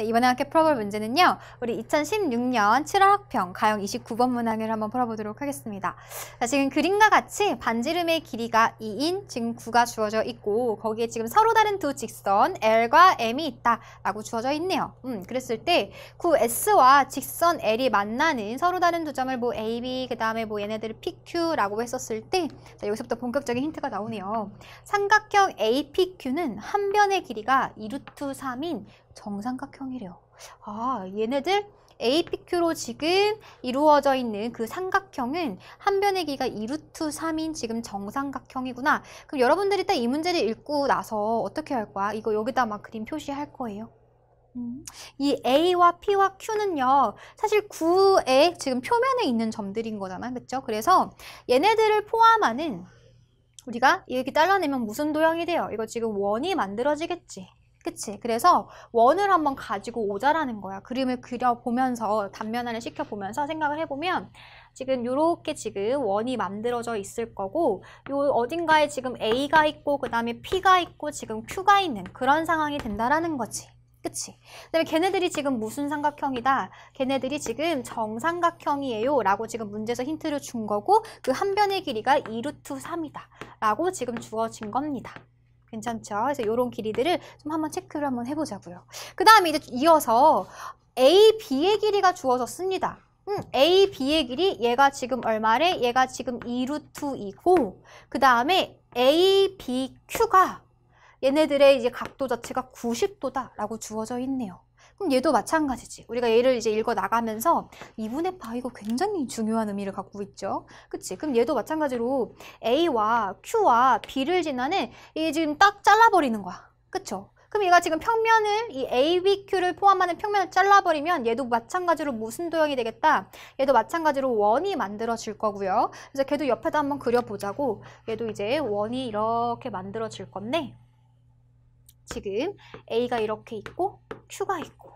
네, 이번에 함께 풀어볼 문제는요. 우리 2016년 7월 학평 가형 29번 문항을 한번 풀어보도록 하겠습니다. 자, 지금 그림과 같이 반지름의 길이가 2인, 지금 9가 주어져 있고 거기에 지금 서로 다른 두 직선 L과 M이 있다라고 주어져 있네요. 음, 그랬을 때 9S와 직선 L이 만나는 서로 다른 두 점을 뭐 AB, 그 다음에 뭐 얘네들을 PQ라고 했었을 때 자, 여기서부터 본격적인 힌트가 나오네요. 삼각형 APQ는 한 변의 길이가 2루트 3인 정삼각형이래요. 아, 얘네들 APQ로 지금 이루어져 있는 그 삼각형은 한 변의 기가 2루트 3인 지금 정삼각형이구나. 그럼 여러분들이 딱 이 문제를 읽고 나서 어떻게 할 거야? 이거 여기다 막 그림 표시할 거예요. 음, 이 A와 P와 Q는요 사실 9의 지금 표면에 있는 점들인 거잖아 그쵸? 그래서 얘네들을 포함하는 우리가 여기 잘라내면 무슨 도형이 돼요? 이거 지금 원이 만들어지겠지 그치? 그래서 원을 한번 가지고 오자라는 거야. 그림을 그려보면서, 단면화를 시켜보면서 생각을 해보면 지금 이렇게 지금 원이 만들어져 있을 거고 요 어딘가에 지금 A가 있고 그 다음에 P가 있고 지금 Q가 있는 그런 상황이 된다라는 거지. 그치? 그 다음에 걔네들이 지금 무슨 삼각형이다? 걔네들이 지금 정삼각형이에요. 라고 지금 문제에서 힌트를 준 거고 그 한 변의 길이가 2루트 3이다. 라고 지금 주어진 겁니다. 괜찮죠? 그래서 이런 길이들을 좀 한번 체크를 한번 해보자고요. 그 다음에 이제 이어서 A, B의 길이가 주어졌습니다. 음, A, B의 길이 얘가 지금 얼마래? 얘가 지금 2루트이고 그 다음에 A, B, Q가 얘네들의 이제 각도 자체가 90도다라고 주어져 있네요. 그럼 음, 얘도 마찬가지지. 우리가 얘를 이제 읽어 나가면서 2분의 파 이거 굉장히 중요한 의미를 갖고 있죠. 그치? 그럼 얘도 마찬가지로 A와 Q와 B를 지나는 이게 지금 딱 잘라버리는 거야. 그쵸? 그럼 얘가 지금 평면을 이 ABQ를 포함하는 평면을 잘라버리면 얘도 마찬가지로 무슨 도형이 되겠다? 얘도 마찬가지로 원이 만들어질 거고요. 그래서 걔도 옆에다 한번 그려보자고 얘도 이제 원이 이렇게 만들어질 건데 지금 A가 이렇게 있고 Q가 있고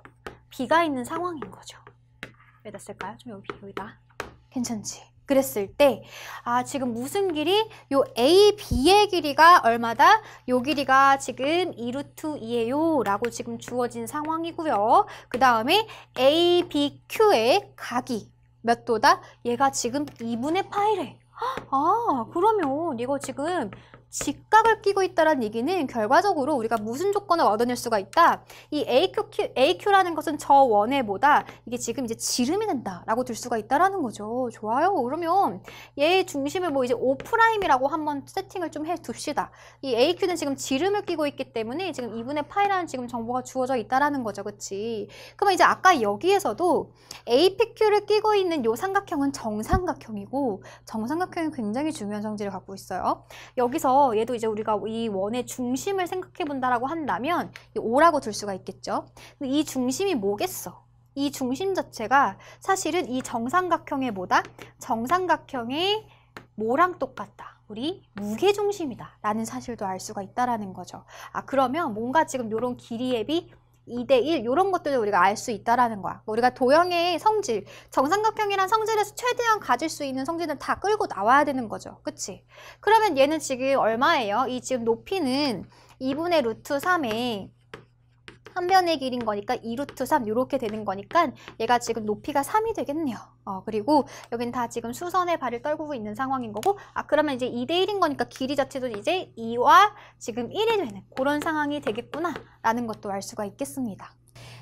비가 있는 상황인 거죠. 왜기다 쓸까요? 좀 여기, 여기다. 괜찮지? 그랬을 때, 아, 지금 무슨 길이? 요 A, B의 길이가 얼마다? 요 길이가 지금 2루트 2에요 라고 지금 주어진 상황이고요. 그 다음에 A, B, Q의 각이 몇 도다? 얘가 지금 2분의 파이래. 아, 그러면 이거 지금 직각을 끼고 있다는 얘기는 결과적으로 우리가 무슨 조건을 얻어낼 수가 있다. 이 AQ, AQ라는 것은 저 원해보다 이게 지금 이제 지름이 된다라고 들 수가 있다라는 거죠. 좋아요. 그러면 얘의 중심을 뭐 이제 오프라임이라고 한번 세팅을 좀 해둡시다. 이 AQ는 지금 지름을 끼고 있기 때문에 지금 이분의 파이라는 지금 정보가 주어져 있다라는 거죠. 그치? 그러면 이제 아까 여기에서도 APQ를 끼고 있는 요 삼각형은 정삼각형이고 정삼각형이 굉장히 중요한 성질을 갖고 있어요. 여기서 얘도 이제 우리가 이 원의 중심을 생각해 본다라고 한다면 이 O라고 둘 수가 있겠죠. 이 중심이 뭐겠어? 이 중심 자체가 사실은 이 정삼각형의 뭐다? 정삼각형의 뭐랑 똑같다. 우리 무게중심이다 라는 사실도 알 수가 있다라는 거죠. 아 그러면 뭔가 지금 이런 길이의 비 2대1 이런 것들을 우리가 알 수 있다라는 거야. 그러니까 우리가 도형의 성질, 정삼각형이란 성질에서 최대한 가질 수 있는 성질은 다 끌고 나와야 되는 거죠. 그치? 그러면 얘는 지금 얼마예요? 이 지금 높이는 2분의 루트 3에 한 변의 길인 거니까 2루트 3 이렇게 되는 거니까 얘가 지금 높이가 3이 되겠네요. 어, 그리고 여긴 다 지금 수선의 발을 떨구고 있는 상황인 거고 아 그러면 이제 2대 1인 거니까 길이 자체도 이제 2와 지금 1이 되는 그런 상황이 되겠구나 라는 것도 알 수가 있겠습니다.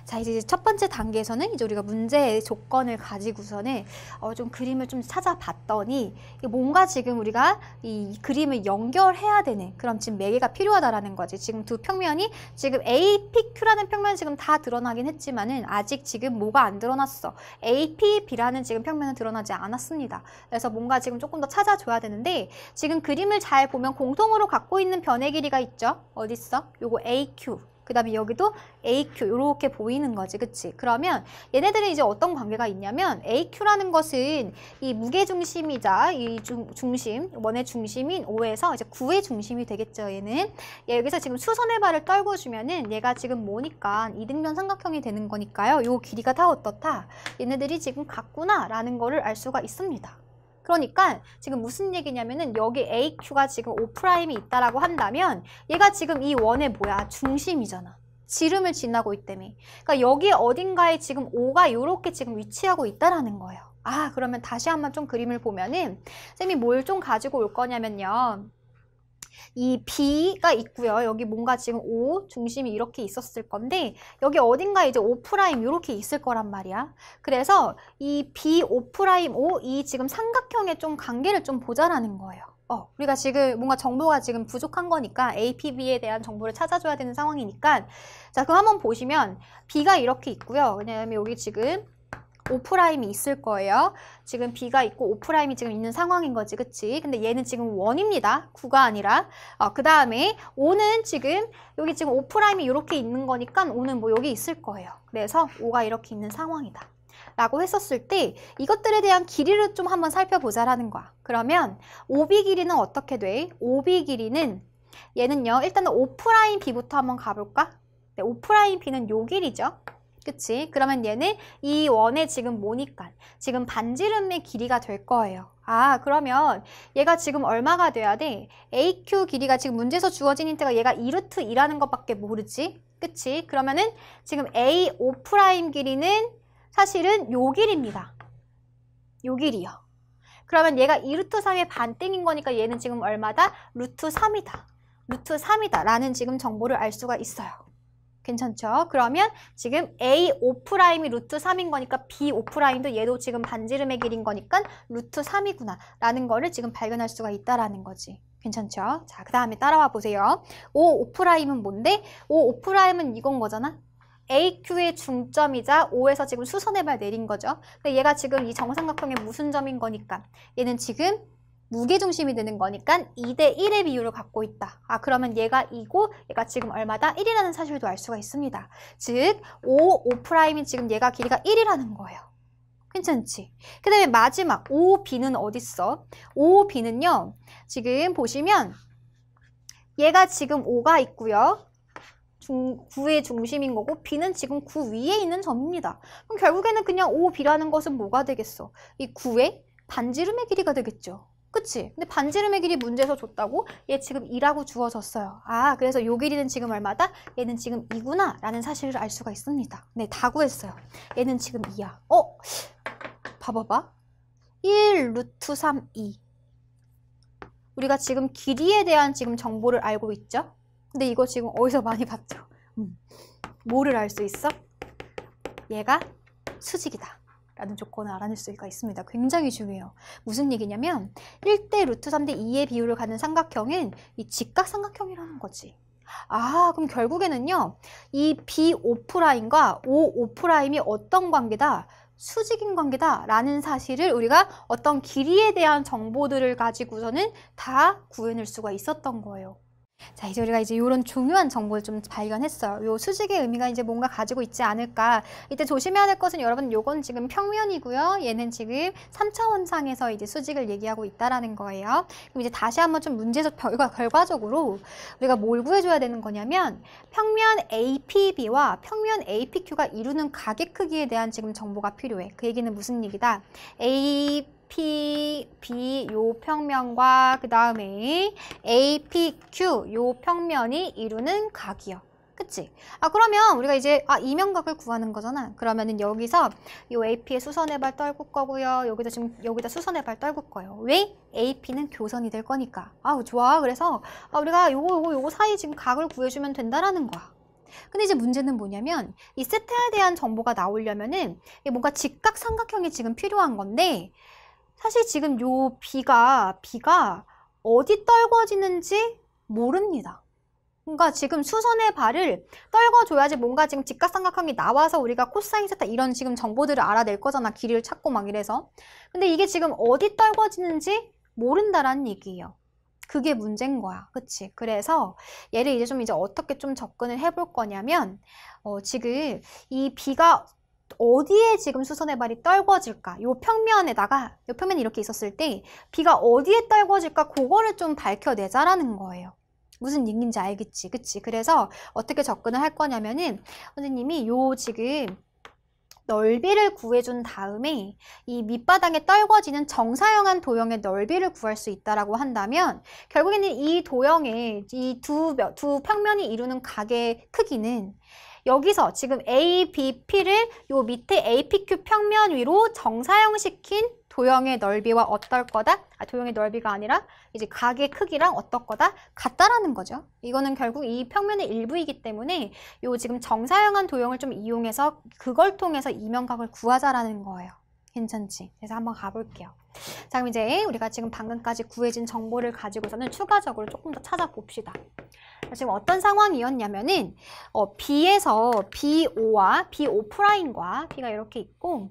자 이제 첫 번째 단계에서는 이제 우리가 문제의 조건을 가지고서는 어, 좀 그림을 좀 찾아봤더니 뭔가 지금 우리가 이 그림을 연결해야 되는 그럼 지금 매개가 필요하다라는 거지 지금 두 평면이 지금 A, P, Q라는 평면은 지금 다 드러나긴 했지만은 아직 지금 뭐가 안 드러났어 A, P, B라는 지금 평면은 드러나지 않았습니다 그래서 뭔가 지금 조금 더 찾아줘야 되는데 지금 그림을 잘 보면 공통으로 갖고 있는 변의 길이가 있죠 어딨어? 요거 AQ 그 다음에 여기도 AQ 이렇게 보이는 거지 그치? 그러면 얘네들이 이제 어떤 관계가 있냐면 AQ라는 것은 이 무게중심이자 이 중, 중심, 원의 중심인 5에서 이제 9의 중심이 되겠죠 얘는 예, 여기서 지금 수선의 발을 떨궈주면은 얘가 지금 뭐니까 이등변 삼각형이 되는 거니까요 요 길이가 다 어떻다 얘네들이 지금 같구나 라는 거를 알 수가 있습니다 그러니까 지금 무슨 얘기냐면은 여기 AQ가 지금 O'이 있다라고 한다면 얘가 지금 이 원의 뭐야? 중심이잖아. 지름을 지나고 있다며. 그러니까 여기 어딘가에 지금 O가 이렇게 지금 위치하고 있다라는 거예요. 아 그러면 다시 한번 좀 그림을 보면은 쌤이 뭘 좀 가지고 올 거냐면요. 이 B가 있고요. 여기 뭔가 지금 O 중심이 이렇게 있었을 건데 여기 어딘가 이제 O 프라임 이렇게 있을 거란 말이야. 그래서 이 B O 프라임 O 이 지금 삼각형의 좀 관계를 좀 보자라는 거예요. 어, 우리가 지금 뭔가 정보가 지금 부족한 거니까 APB에 대한 정보를 찾아줘야 되는 상황이니까 자 그럼 한번 보시면 B가 이렇게 있고요. 왜냐하면 여기 지금 오프라임이 있을 거예요. 지금 B가 있고 오프라임이 지금 있는 상황인 거지, 그치? 근데 얘는 지금 원입니다. 9가 아니라. 어, 그 다음에 5는 지금 여기 지금 오프라임이 이렇게 있는 거니까 5는 뭐 여기 있을 거예요. 그래서 5가 이렇게 있는 상황이다. 라고 했었을 때 이것들에 대한 길이를 좀 한번 살펴보자라는 거야. 그러면 오비 길이는 어떻게 돼? 오비 길이는 얘는요. 일단은 오프라인 B부터 한번 가볼까? 네, 오프라인 B는 요 길이죠. 그치? 그러면 얘는 이 원의 지금 모니까 지금 반지름의 길이가 될 거예요. 아 그러면 얘가 지금 얼마가 돼야 돼? AQ 길이가 지금 문제에서 주어진 힌트가 얘가 이루트 2라는 것밖에 모르지? 그치? 그러면은 지금 A5' 프라임 길이는 사실은 요 길입니다. 요 길이요. 그러면 얘가 이루트 3의 반땡인 거니까 얘는 지금 얼마다? 루트 3이다. 루트 3이다 라는 지금 정보를 알 수가 있어요. 괜찮죠? 그러면 지금 A 오프라임이 루트 3인 거니까 B 오프라임도 얘도 지금 반지름의 길인 거니까 루트 3이구나 라는 거를 지금 발견할 수가 있다라는 거지. 괜찮죠? 자, 그 다음에 따라와 보세요. O 오프라임은 뭔데? O 오프라임은 이건 거잖아? AQ의 중점이자 O에서 지금 수선해발 내린 거죠. 근데 얘가 지금 이 정삼각형의 무슨 점인 거니까 얘는 지금 무게중심이 되는 거니까 2대 1의 비율을 갖고 있다. 아 그러면 얘가 2고 얘가 지금 얼마다? 1이라는 사실도 알 수가 있습니다. 즉 5, 5프라임인 지금 얘가 길이가 1이라는 거예요. 괜찮지? 그 다음에 마지막 5B는 어딨어? 5B는요. 지금 보시면 얘가 지금 5가 있고요. 중, 9의 중심인 거고 B는 지금 9 위에 있는 점입니다. 그럼 결국에는 그냥 5B라는 것은 뭐가 되겠어? 이 9의 반지름의 길이가 되겠죠. 그치? 근데 반지름의 길이 문제에서 줬다고 얘 지금 2라고 주어졌어요. 아 그래서 요 길이는 지금 얼마다? 얘는 지금 2구나 라는 사실을 알 수가 있습니다. 네다 구했어요. 얘는 지금 2야. 어? 봐봐봐. 1 루트 3 2 우리가 지금 길이에 대한 지금 정보를 알고 있죠? 근데 이거 지금 어디서 많이 봤죠? 음. 뭐를 알 수 있어? 얘가 수직이다. 라는 조건을 알아낼 수가 있습니다. 굉장히 중요해요. 무슨 얘기냐면 1대 루트 3대 2의 비율을 가는 삼각형은 이 직각삼각형이라는 거지. 아 그럼 결국에는요 이 B 오프라인과 O 오프라인이 어떤 관계다 수직인 관계다 라는 사실을 우리가 어떤 길이에 대한 정보들을 가지고서는 다 구해낼 수가 있었던 거예요 자, 이제 우리가 이제 이런 중요한 정보를 좀 발견했어요. 요 수직의 의미가 이제 뭔가 가지고 있지 않을까. 이때 조심해야 될 것은 여러분 요건 지금 평면이고요. 얘는 지금 삼차원상에서 이제 수직을 얘기하고 있다라는 거예요. 그럼 이제 다시 한번 좀 문제에서 결과, 결과적으로 우리가 뭘 구해줘야 되는 거냐면 평면 APB와 평면 APQ가 이루는 가게 크기에 대한 지금 정보가 필요해. 그 얘기는 무슨 얘기다? A P, B 요 평면과 그 다음에 A, P, Q 요 평면이 이루는 각이요. 그치? 아 그러면 우리가 이제 아 이면각을 구하는 거잖아. 그러면은 여기서 요 a p 의 수선의 발 떨굴 거고요. 여기다 지금 여기다 수선의 발 떨굴 거예요. 왜? AP는 교선이 될 거니까. 아우 좋아. 그래서 아, 우리가 요거 요거 요거 사이 지금 각을 구해주면 된다라는 거야. 근데 이제 문제는 뭐냐면 이 세트에 대한 정보가 나오려면은 뭔가 직각 삼각형이 지금 필요한 건데 사실 지금 요 비가 비가 어디 떨궈지는지 모릅니다. 그러니까 지금 수선의 발을 떨궈줘야지 뭔가 지금 직각삼각형이 나와서 우리가 코사인 세다 이런 지금 정보들을 알아낼 거잖아. 길이를 찾고 막 이래서. 근데 이게 지금 어디 떨궈지는지 모른다라는 얘기예요. 그게 문제인 거야. 그치? 그래서 얘를 이제 좀 이제 어떻게 좀 접근을 해볼 거냐면 어, 지금 이 비가 어디에 지금 수선의 발이 떨궈질까 이 평면에다가 이 평면이 이렇게 있었을 때 비가 어디에 떨궈질까 그거를 좀 밝혀내자라는 거예요 무슨 얘기인지 알겠지 그치 그래서 어떻게 접근을 할 거냐면은 선생님이 요 지금 넓이를 구해준 다음에 이 밑바닥에 떨궈지는 정사형한 도형의 넓이를 구할 수 있다라고 한다면 결국에는 이 도형의 이두두 평면이 이루는 각의 크기는 여기서 지금 ABP를 요 밑에 APQ 평면 위로 정사형시킨 도형의 넓이와 어떨 거다? 아, 도형의 넓이가 아니라 이제 각의 크기랑 어떨 거다? 같다라는 거죠. 이거는 결국 이 평면의 일부이기 때문에 요 지금 정사형한 도형을 좀 이용해서 그걸 통해서 이면각을 구하자라는 거예요. 괜찮지? 그래서 한번 가볼게요. 자, 그럼 이제 우리가 지금 방금까지 구해진 정보를 가지고서는 추가적으로 조금 더 찾아봅시다. 지금 어떤 상황이었냐면은 어, B에서 B5와 B5'과 B가 이렇게 있고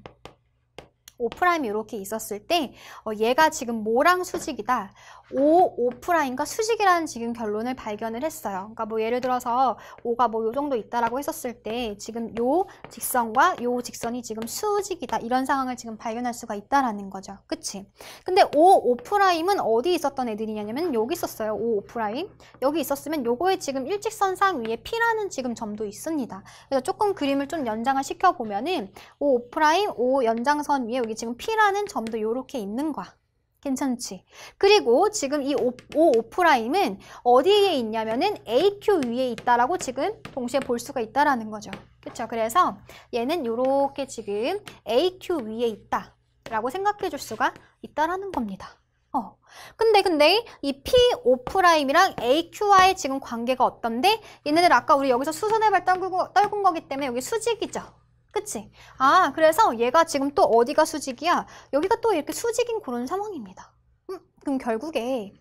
5'이 이렇게 있었을 때 어, 얘가 지금 뭐랑 수직이다. O 오프라인과 수직이라는 지금 결론을 발견을 했어요. 그러니까 뭐 예를 들어서 O가 뭐 요 정도 있다라고 했었을 때 지금 요 직선과 요 직선이 지금 수직이다 이런 상황을 지금 발견할 수가 있다라는 거죠. 그치? 근데 O 오프라임은 어디 있었던 애들이냐면 여기 있었어요. O 오프라임 여기 있었으면 요거에 지금 일직선상 위에 P라는 지금 점도 있습니다. 그래서 조금 그림을 좀 연장을 시켜보면은 O 오프라임 O 연장선 위에 여기 지금 P라는 점도 요렇게 있는 거야. 괜찮지? 그리고 지금 이 오, 오프라임은 어디에 있냐면은 AQ 위에 있다라고 지금 동시에 볼 수가 있다라는 거죠. 그렇죠? 그래서 얘는 이렇게 지금 AQ 위에 있다라고 생각해 줄 수가 있다라는 겁니다. 어. 근데 근데 이 P 오프라임이랑 AQ와의 지금 관계가 어떤데? 얘네들 아까 우리 여기서 수선해 발 떨군 거기 때문에 여기 수직이죠. 그치? 아, 그래서 얘가 지금 또 어디가 수직이야? 여기가 또 이렇게 수직인 그런 상황입니다. 음, 그럼 결국에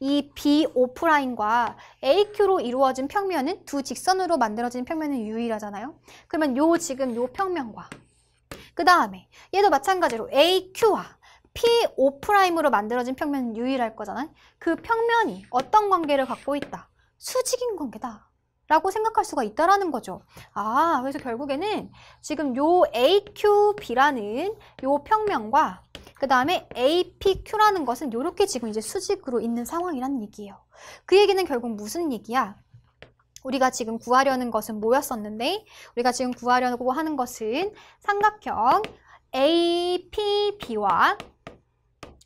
이 B 오프라인과 AQ로 이루어진 평면은 두 직선으로 만들어진 평면은 유일하잖아요. 그러면 요 지금 요 평면과 그 다음에 얘도 마찬가지로 AQ와 P 오프라임으로 만들어진 평면은 유일할 거잖아요. 그 평면이 어떤 관계를 갖고 있다? 수직인 관계다. 라고 생각할 수가 있다라는 거죠. 아, 그래서 결국에는 지금 요 AQB라는 요 평면과 그 다음에 APQ라는 것은 이렇게 지금 이제 수직으로 있는 상황이란 얘기예요. 그 얘기는 결국 무슨 얘기야? 우리가 지금 구하려는 것은 뭐였었는데 우리가 지금 구하려고 하는 것은 삼각형 APB와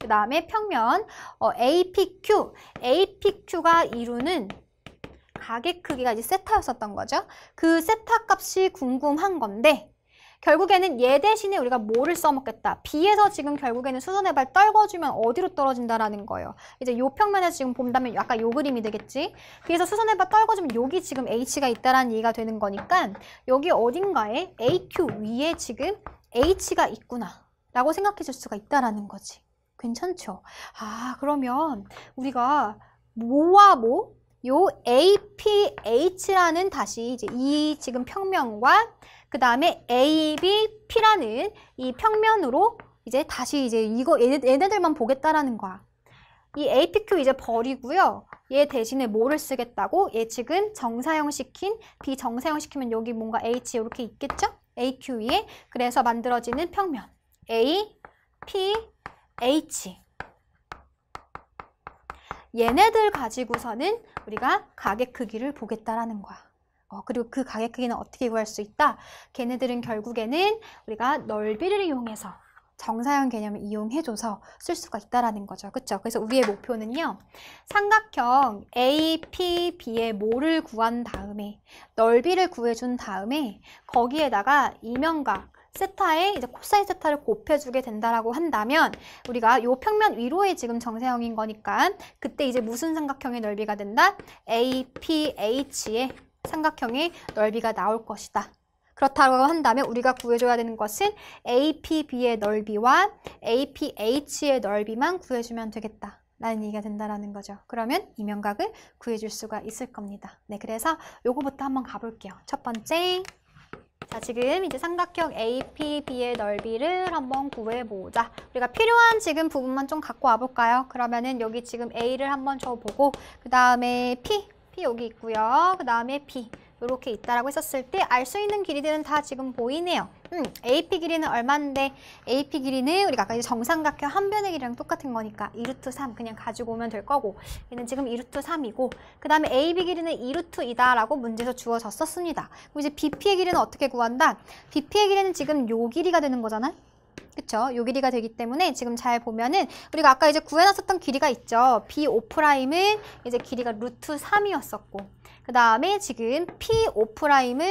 그 다음에 평면 어, APQ, APQ가 이루는 가게 크기가 이제 세타였었던 거죠. 그 세타 값이 궁금한 건데 결국에는 얘 대신에 우리가 뭐를 써먹겠다. B에서 지금 결국에는 수선해발 떨궈주면 어디로 떨어진다라는 거예요. 이제 요 평면에서 지금 본다면 약간 요 그림이 되겠지. 그래서 수선해발 떨궈주면 여기 지금 H가 있다라는 얘기가 되는 거니까 여기 어딘가에 AQ 위에 지금 H가 있구나 라고 생각해 줄 수가 있다라는 거지. 괜찮죠? 아 그러면 우리가 뭐와뭐 요 APH라는 다시 이제 이 지금 평면과 그 다음에 ABP라는 이 평면으로 이제 다시 이제 이거 얘네, 들만 보겠다라는 거야. 이 APQ 이제 버리고요. 얘 대신에 뭐를 쓰겠다고? 얘 지금 정사형 시킨, 비정사형 시키면 여기 뭔가 H 이렇게 있겠죠? AQ에. 그래서 만들어지는 평면. A, P, H. 얘네들 가지고서는 우리가 가게 크기를 보겠다라는 거야. 어, 그리고 그 가게 크기는 어떻게 구할 수 있다? 걔네들은 결국에는 우리가 넓이를 이용해서 정사형 개념을 이용해줘서 쓸 수가 있다라는 거죠. 그렇죠? 그래서 우리의 목표는요. 삼각형 APB의 모를 구한 다음에 넓이를 구해준 다음에 거기에다가 이면각, 세타에 이제 코사인 세타를 곱해주게 된다라고 한다면 우리가 이 평면 위로의 지금 정세형인 거니까 그때 이제 무슨 삼각형의 넓이가 된다? APH의 삼각형의 넓이가 나올 것이다. 그렇다고 한다면 우리가 구해줘야 되는 것은 APB의 넓이와 APH의 넓이만 구해주면 되겠다. 라는 얘기가 된다라는 거죠. 그러면 이면각을 구해줄 수가 있을 겁니다. 네, 그래서 요거부터 한번 가볼게요. 첫 번째, 자, 지금 이제 삼각형 APB의 넓이를 한번 구해보자. 우리가 필요한 지금 부분만 좀 갖고 와볼까요? 그러면은 여기 지금 A를 한번 줘보고 그 다음에 P, P 여기 있고요. 그 다음에 B 이렇게 있다라고 했었을 때 알 수 있는 길이들은 다 지금 보이네요. 음, AP 길이는 얼마인데 AP 길이는 우리가 아까 정삼각형 한 변의 길이랑 똑같은 거니까 2루트 3 그냥 가지고 오면 될 거고 얘는 지금 2루트 3이고 그 다음에 AB 길이는 2루트 이다라고 문제에서 주어졌었습니다. 그럼 이제 BP의 길이는 어떻게 구한다? BP의 길이는 지금 요 길이가 되는 거잖아 그쵸? 요 길이가 되기 때문에 지금 잘 보면은 우리가 아까 이제 구해놨었던 길이가 있죠. B5'은 이제 길이가 루트 3이었었고 그 다음에 지금 p 오프라임은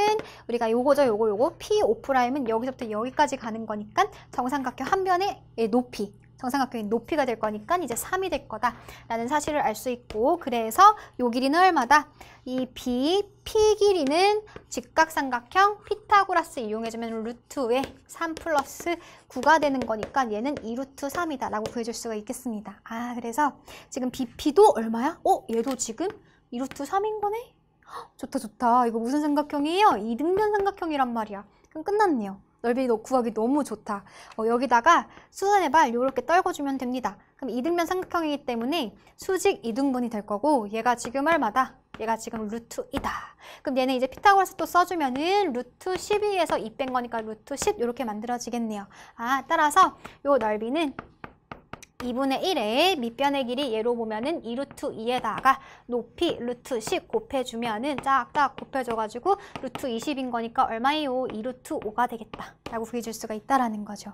우리가 요거죠 요거 요거 p 오프라임은 여기서부터 여기까지 가는 거니까 정삼각형 한 변의 높이 정삼각형의 높이가 될 거니까 이제 3이 될 거다라는 사실을 알 수 있고 그래서 요 길이는 얼마다? 이 B, P 길이는 직각삼각형 피타고라스 이용해주면 루트의 3 플러스 9가 되는 거니까 얘는 2루트 3이다 라고 보여줄 수가 있겠습니다. 아 그래서 지금 BP도 얼마야? 어? 얘도 지금 2루트 3인 거네? 좋다 좋다 이거 무슨 삼각형이에요? 이등변 삼각형이란 말이야 그럼 끝났네요 넓이 구하기 너무 좋다 어, 여기다가 수선해발 이렇게 떨궈주면 됩니다 그럼 이등변 삼각형이기 때문에 수직 이등분이 될 거고 얘가 지금 얼마다? 얘가 지금 루트 이다 그럼 얘는 이제 피타고라스 또 써주면은 루트 12에서 2 0 0 거니까 루트 10 이렇게 만들어지겠네요 아 따라서 요 넓이는 2분의 1의 밑변의 길이 예로 보면은 2루트 2에다가 높이 루트 10 곱해주면은 쫙쫙 곱해져가지고 루트 20인 거니까 얼마예요? 2루트 5가 되겠다 라고 구해줄 수가 있다라는 거죠.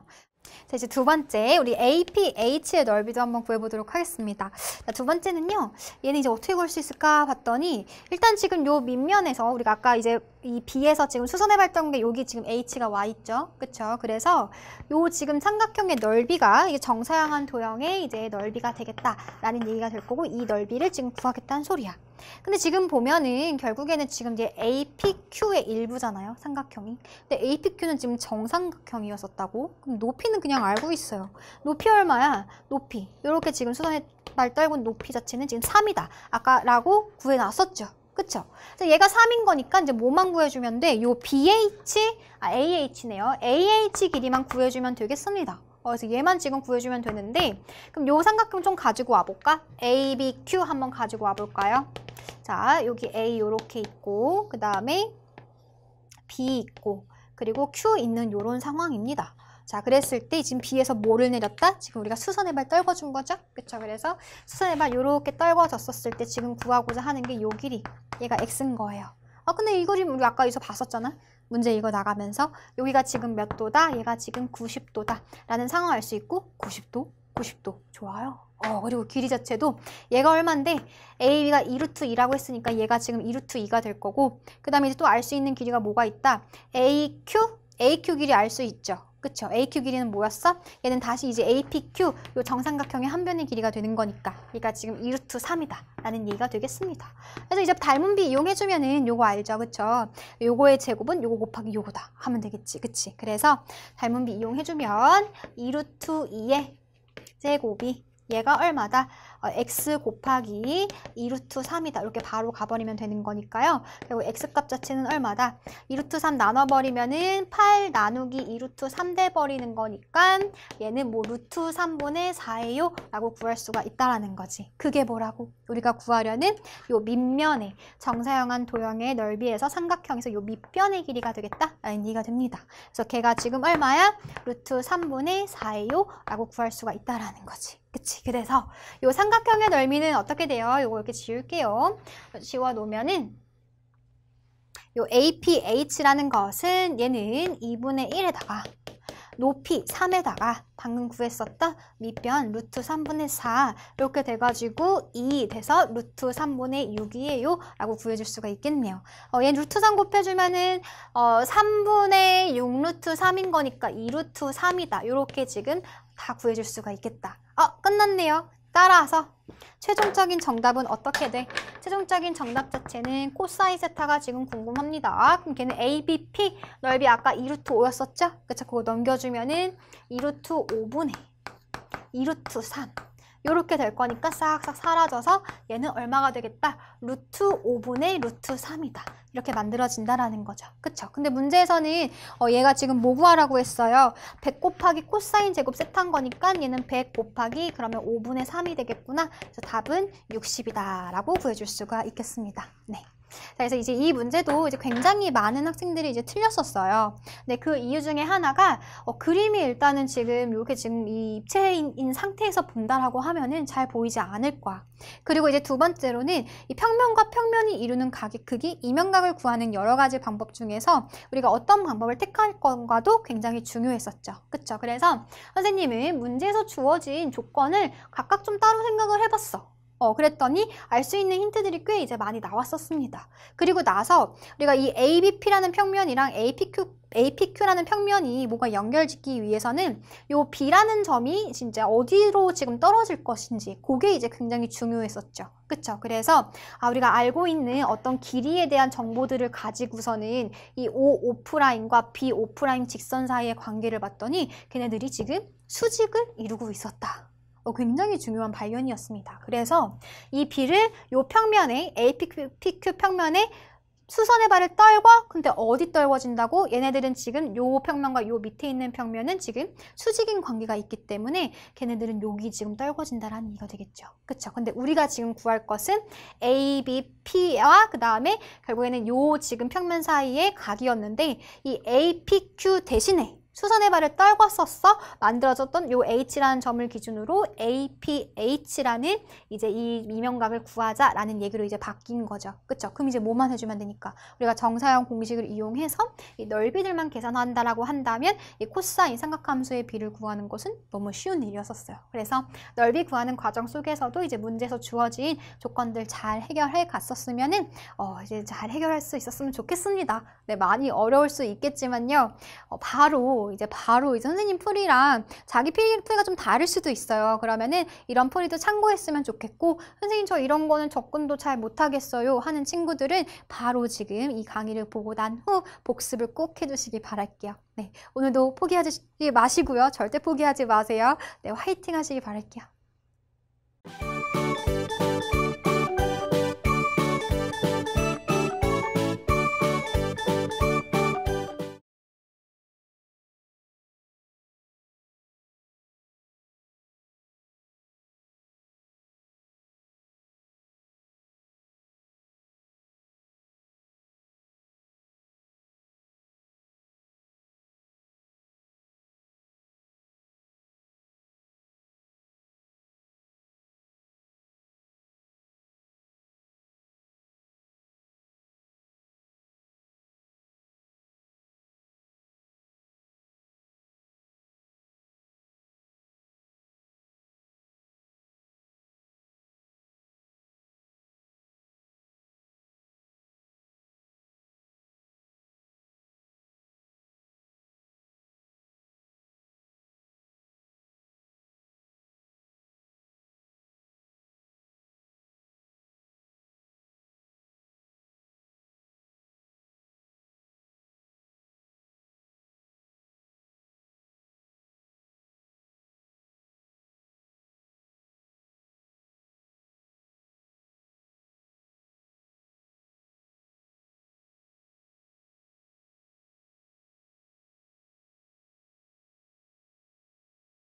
자, 이제 두 번째 우리 APH의 넓이도 한번 구해보도록 하겠습니다. 자, 두 번째는요. 얘는 이제 어떻게 구할 수 있을까 봤더니 일단 지금 요 밑면에서 우리가 아까 이제 이 B에서 지금 수선해 발전된 게 여기 지금 H가 와 있죠. 그렇죠 그래서 요 지금 삼각형의 넓이가 이게 정사양한 도형의 이제 넓이가 되겠다라는 얘기가 될 거고 이 넓이를 지금 구하겠다는 소리야. 근데 지금 보면은 결국에는 지금 이제 APQ의 일부잖아요. 삼각형이. 근데 APQ는 지금 정삼각형이었었다고. 그럼 높이는 그냥 알고 있어요. 높이 얼마야? 높이. 이렇게 지금 수선의 말떨군 높이 자체는 지금 3이다. 아까라고 구해놨었죠. 그쵸? 얘가 3인 거니까 이제 뭐만 구해주면 돼? 요 BH, 아, AH네요. AH 길이만 구해주면 되겠습니다. 어, 그래서 얘만 지금 구해주면 되는데 그럼 요 삼각형 좀 가지고 와볼까? A, B, Q 한번 가지고 와볼까요? 자, 여기 A 요렇게 있고 그 다음에 B 있고 그리고 Q 있는 요런 상황입니다. 자, 그랬을 때 지금 B에서 뭐를 내렸다? 지금 우리가 수선의 발 떨궈준 거죠? 그쵸 그래서 수선의 발 요렇게 떨궈졌었을 때 지금 구하고자 하는 게 요 길이 얘가 X인 거예요. 아 근데 이 그림 우리 아까 여기서 봤었잖아 문제 이거 나가면서 여기가 지금 몇 도다, 얘가 지금 90도다 라는 상황 알 수 있고 90도, 90도 좋아요. 어, 그리고 길이 자체도 얘가 얼만데 AB가 2루트 2라고 했으니까 얘가 지금 2루트 2가 될 거고 그 다음에 이제 또 알 수 있는 길이가 뭐가 있다? AQ, AQ 길이 알 수 있죠. 그쵸? AQ 길이는 뭐였어? 얘는 다시 이제 APQ 요 정삼각형의 한 변의 길이가 되는 거니까 얘가 지금 2루트 3이다 라는 얘기가 되겠습니다 그래서 이제 닮은비 이용해주면은 요거 알죠? 그쵸? 요거의 제곱은 요거 곱하기 요거다 하면 되겠지 그치? 그래서 닮은비 이용해주면 2루트 2의 제곱이 얘가 얼마다? 어, x 곱하기 2루트 3이다. 이렇게 바로 가버리면 되는 거니까요. 그리고 x값 자체는 얼마다? 2루트 3 나눠버리면 은8 나누기 2루트 3 돼버리는 거니까 얘는 뭐 루트 3분의 4예요. 라고 구할 수가 있다라는 거지. 그게 뭐라고? 우리가 구하려는 요밑면에 정사형한 도형의 넓이에서 삼각형에서 요 밑변의 길이가 되겠다. 라는 얘기가 됩니다. 그래서 걔가 지금 얼마야? 루트 3분의 4예요. 라고 구할 수가 있다라는 거지. 그치 그래서 이 삼각형의 넓이는 어떻게 돼요? 요거 이렇게 지울게요 지워 놓으면은 요 APH라는 것은 얘는 2분의 1에다가 높이 3에다가 방금 구했었던 밑변 루트 3분의 4 이렇게 돼가지고 2 돼서 루트 3분의 6이에요 라고 구해줄 수가 있겠네요 어, 얘 루트 3 곱해주면은 어, 3분의 6 루트 3인 거니까 2 루트 3이다 이렇게 지금 다 구해줄 수가 있겠다 어 끝났네요 따라서 최종적인 정답은 어떻게 돼? 최종적인 정답 자체는 코사인 세타가 지금 궁금합니다. 그럼 걔는 ABP 넓이 아까 2루트 5였었죠? 그쵸? 그거 넘겨주면은 2루트 5분의 2루트 3 이렇게 될 거니까 싹싹 사라져서 얘는 얼마가 되겠다? 루트 5분의 루트 3이다. 이렇게 만들어진다라는 거죠. 그렇죠 근데 문제에서는 어, 얘가 지금 뭐구하라고 했어요. 100 곱하기 코사인 제곱 세탄 거니까 얘는 100 곱하기 그러면 5분의 3이 되겠구나. 그래서 답은 60이다라고 구해줄 수가 있겠습니다. 네. 자, 그래서 이제 이 문제도 이제 굉장히 많은 학생들이 이제 틀렸었어요. 근데 그 이유 중에 하나가 어, 그림이 일단은 지금 이렇게 지금 이 입체인 상태에서 본다라고 하면은 잘 보이지 않을 거야. 그리고 이제 두 번째로는 이 평면과 평면이 이루는 각의 크기, 이면각을 구하는 여러 가지 방법 중에서 우리가 어떤 방법을 택할 건가도 굉장히 중요했었죠. 그쵸? 그래서 선생님은 문제에서 주어진 조건을 각각 좀 따로 생각을 해봤어. 어, 그랬더니 알 수 있는 힌트들이 꽤 이제 많이 나왔었습니다. 그리고 나서 우리가 이 ABP라는 평면이랑 APQ, APQ라는 평면이 뭔가 연결짓기 위해서는 요 B라는 점이 진짜 어디로 지금 떨어질 것인지 그게 이제 굉장히 중요했었죠. 그쵸? 그래서 아, 우리가 알고 있는 어떤 길이에 대한 정보들을 가지고서는 이 O 오프라인과 B 오프라인 직선 사이의 관계를 봤더니 걔네들이 지금 수직을 이루고 있었다. 어, 굉장히 중요한 발견이었습니다. 그래서 이비를요 평면에 APQ 평면에 수선의 발을 떨궈 근데 어디 떨궈진다고 얘네들은 지금 요 평면과 요 밑에 있는 평면은 지금 수직인 관계가 있기 때문에 걔네들은 여기 지금 떨궈진다라는 얘기가 되겠죠 그쵸 근데 우리가 지금 구할 것은 A, B, P와 그 다음에 결국에는 요 지금 평면 사이의 각이었는데 이 A, P, Q 대신에 수선의 발을 떨궈었어 만들어졌던 요 H라는 점을 기준으로 APH라는 이제 이미명각을 구하자라는 얘기로 이제 바뀐 거죠. 그쵸? 그럼 이제 뭐만 해주면 되니까 우리가 정사형 공식을 이용해서 이 넓이들만 계산한다라고 한다면 이 코사인 삼각함수의 비를 구하는 것은 너무 쉬운 일이었었어요. 그래서 넓이 구하는 과정 속에서도 이제 문제에서 주어진 조건들 잘 해결해 갔었으면은 어 이제 잘 해결할 수 있었으면 좋겠습니다. 네, 많이 어려울 수 있겠지만요. 어, 바로 이제 바로 이제 선생님 풀이랑 자기 풀이가 좀 다를 수도 있어요. 그러면은 이런 풀이도 참고했으면 좋겠고 선생님 저 이런 거는 접근도 잘 못하겠어요 하는 친구들은 바로 지금 이 강의를 보고 난 후 복습을 꼭 해주시기 바랄게요. 네, 오늘도 포기하지 마시고요. 절대 포기하지 마세요. 네, 화이팅 하시기 바랄게요.